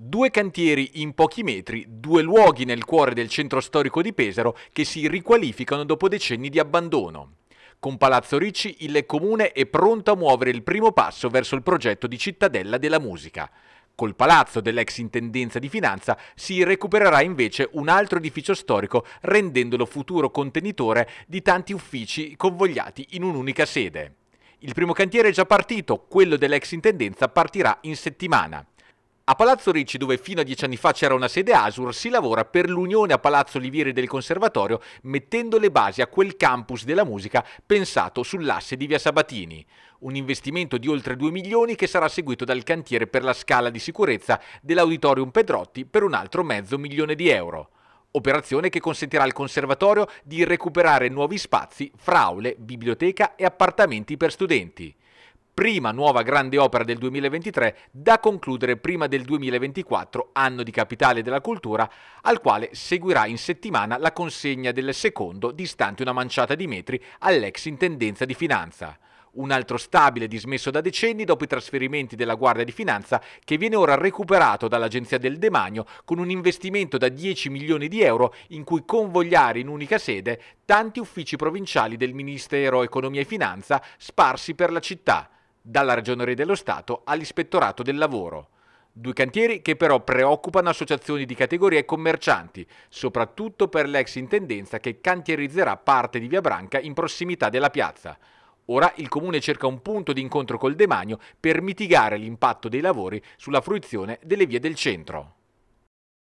Due cantieri in pochi metri, due luoghi nel cuore del centro storico di Pesaro che si riqualificano dopo decenni di abbandono. Con Palazzo Ricci il comune è pronto a muovere il primo passo verso il progetto di cittadella della musica. Col palazzo dell'ex intendenza di finanza si recupererà invece un altro edificio storico rendendolo futuro contenitore di tanti uffici convogliati in un'unica sede. Il primo cantiere è già partito, quello dell'ex intendenza partirà in settimana. A Palazzo Ricci, dove fino a dieci anni fa c'era una sede Asur, si lavora per l'unione a Palazzo Olivieri del Conservatorio, mettendo le basi a quel campus della musica pensato sull'asse di Via Sabatini. Un investimento di oltre 2 milioni che sarà seguito dal cantiere per la scala di sicurezza dell'Auditorium Pedrotti per un altro mezzo milione di euro. Operazione che consentirà al Conservatorio di recuperare nuovi spazi, fraule, biblioteca e appartamenti per studenti prima nuova grande opera del 2023 da concludere prima del 2024, anno di capitale della cultura, al quale seguirà in settimana la consegna del secondo, distante una manciata di metri, all'ex intendenza di finanza un altro stabile dismesso da decenni dopo i trasferimenti della Guardia di Finanza che viene ora recuperato dall'Agenzia del Demanio con un investimento da 10 milioni di euro in cui convogliare in unica sede tanti uffici provinciali del Ministero Economia e Finanza sparsi per la città dalla Ragioneria dello Stato all'Ispettorato del Lavoro. Due cantieri che però preoccupano associazioni di categoria e commercianti, soprattutto per l'ex intendenza che cantierizzerà parte di Via Branca in prossimità della piazza. Ora il comune cerca un punto di incontro col demanio per mitigare l'impatto dei lavori sulla fruizione delle vie del centro.